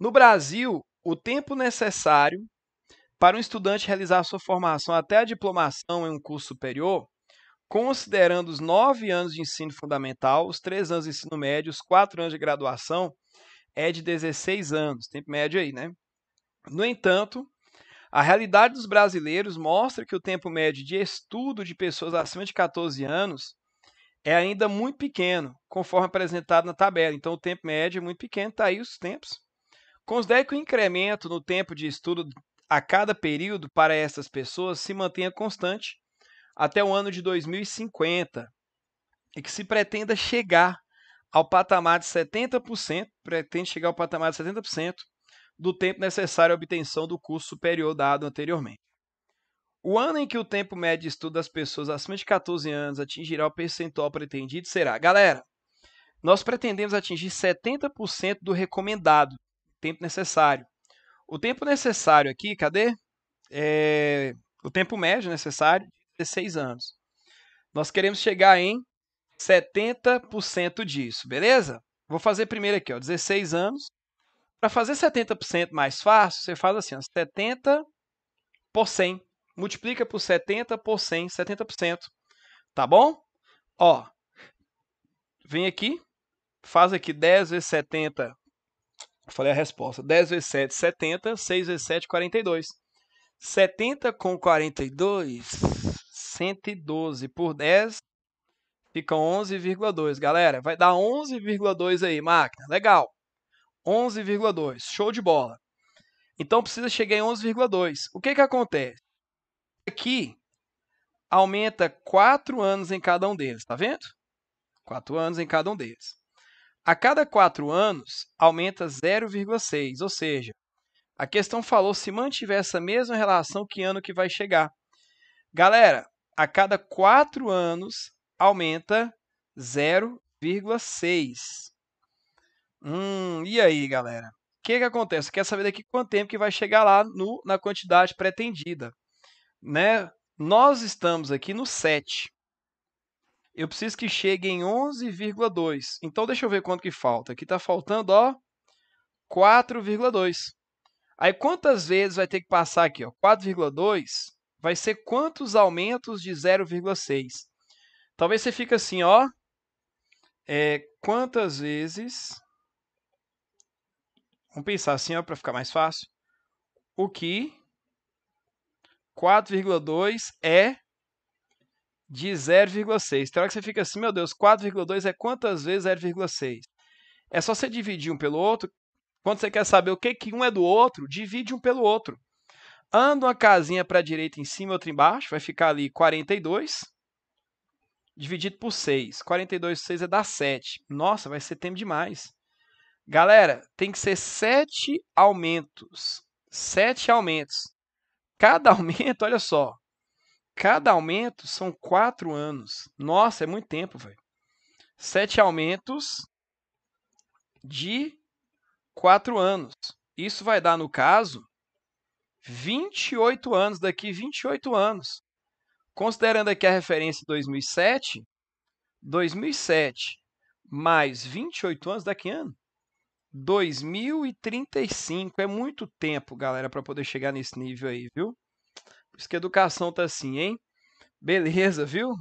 No Brasil, o tempo necessário para um estudante realizar sua formação até a diplomação em um curso superior, considerando os nove anos de ensino fundamental, os três anos de ensino médio, os quatro anos de graduação, é de 16 anos, tempo médio aí, né? No entanto, a realidade dos brasileiros mostra que o tempo médio de estudo de pessoas acima de 14 anos é ainda muito pequeno, conforme apresentado na tabela. Então, o tempo médio é muito pequeno, está aí os tempos. Considere que o incremento no tempo de estudo a cada período para essas pessoas se mantenha constante até o ano de 2050 e que se pretenda chegar ao patamar de 70%, pretende chegar ao patamar de 70% do tempo necessário à obtenção do curso superior dado anteriormente. O ano em que o tempo médio de estudo das pessoas acima de 14 anos atingirá o percentual pretendido será, galera, nós pretendemos atingir 70% do recomendado tempo necessário. O tempo necessário aqui, cadê? É, o tempo médio necessário, 16 anos. Nós queremos chegar em 70% disso, beleza? Vou fazer primeiro aqui, ó, 16 anos. Para fazer 70% mais fácil, você faz assim, ó, 70 por 100. Multiplica por 70 por 100, 70%. Tá bom? Ó, vem aqui, faz aqui 10 vezes 70 eu falei a resposta. 10 vezes 7, 70. 6 vezes 7, 42. 70 com 42, 112 por 10, fica 11,2. Galera, vai dar 11,2 aí, máquina. Legal. 11,2. Show de bola. Então, precisa chegar em 11,2. O que, que acontece? Aqui, aumenta 4 anos em cada um deles, tá vendo? 4 anos em cada um deles. A cada quatro anos, aumenta 0,6, ou seja, a questão falou se mantiver essa mesma relação que ano que vai chegar. Galera, a cada quatro anos, aumenta 0,6. Hum, e aí, galera? O que, que acontece? Quer saber daqui quanto tempo que vai chegar lá no, na quantidade pretendida. Né? Nós estamos aqui no 7. Eu preciso que chegue em 11,2. Então deixa eu ver quanto que falta. Aqui está faltando, ó, 4,2. Aí quantas vezes vai ter que passar aqui, ó? 4,2 vai ser quantos aumentos de 0,6? Talvez você fique assim, ó, é, quantas vezes Vamos pensar assim, ó, para ficar mais fácil. O que 4,2 é de 0,6. Então, que você fica assim, meu Deus, 4,2 é quantas vezes 0,6? É só você dividir um pelo outro. Quando você quer saber o que, que um é do outro, divide um pelo outro. Anda uma casinha para a direita em cima e outra embaixo, vai ficar ali 42 dividido por 6. 42 por 6 é dar 7. Nossa, vai ser tempo demais. Galera, tem que ser 7 aumentos. 7 aumentos. Cada aumento, olha só, Cada aumento são quatro anos. Nossa, é muito tempo, velho. Sete aumentos de quatro anos. Isso vai dar, no caso, 28 anos, daqui 28 anos. Considerando aqui a referência 2007, 2007 mais 28 anos, daqui ano? 2035. É muito tempo, galera, para poder chegar nesse nível aí, viu? Por isso que a educação tá assim, hein? Beleza, viu?